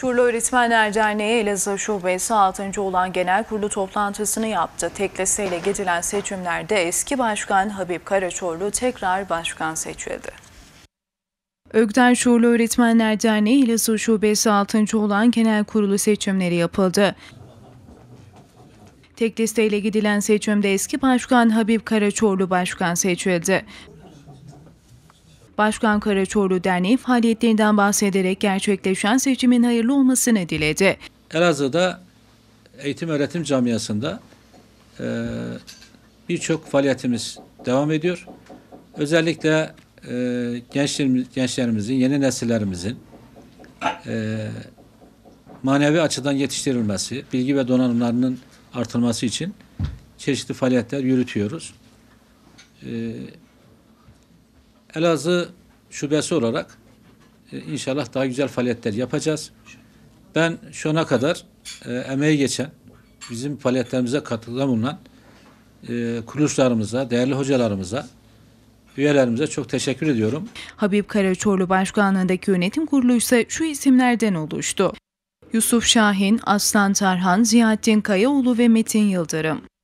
Şurlu Öğretmenler Derneği Elazığ Şubesi 6. olan genel kurulu toplantısını yaptı. Tek ile gidilen seçimlerde eski başkan Habib Karaçorlu tekrar başkan seçildi. Ögden Şuurlu Öğretmenler Derneği ile Elazığ Şubesi 6. olan genel kurulu seçimleri yapıldı. Tek listeyle gidilen seçimde eski başkan Habib Karaçorlu başkan seçildi. Başkan Karaçorlu Derneği faaliyetlerinden bahsederek gerçekleşen seçimin hayırlı olmasını diledi. Elazığ'da eğitim öğretim camiasında e, birçok faaliyetimiz devam ediyor. Özellikle e, gençlerimiz, gençlerimizin, yeni nesillerimizin e, manevi açıdan yetiştirilmesi, bilgi ve donanımlarının artılması için çeşitli faaliyetler yürütüyoruz. E, Elazığ şubesi olarak e, inşallah daha güzel faaliyetler yapacağız. Ben şuna kadar e, emeği geçen, bizim faaliyetlerimize katılan bulunan e, kuruluşlarımıza, değerli hocalarımıza, üyelerimize çok teşekkür ediyorum. Habib Karaçorlu Başkanlığındaki yönetim kurulu ise şu isimlerden oluştu. Yusuf Şahin, Aslan Tarhan, Ziyaettin Kayaoğlu ve Metin Yıldırım.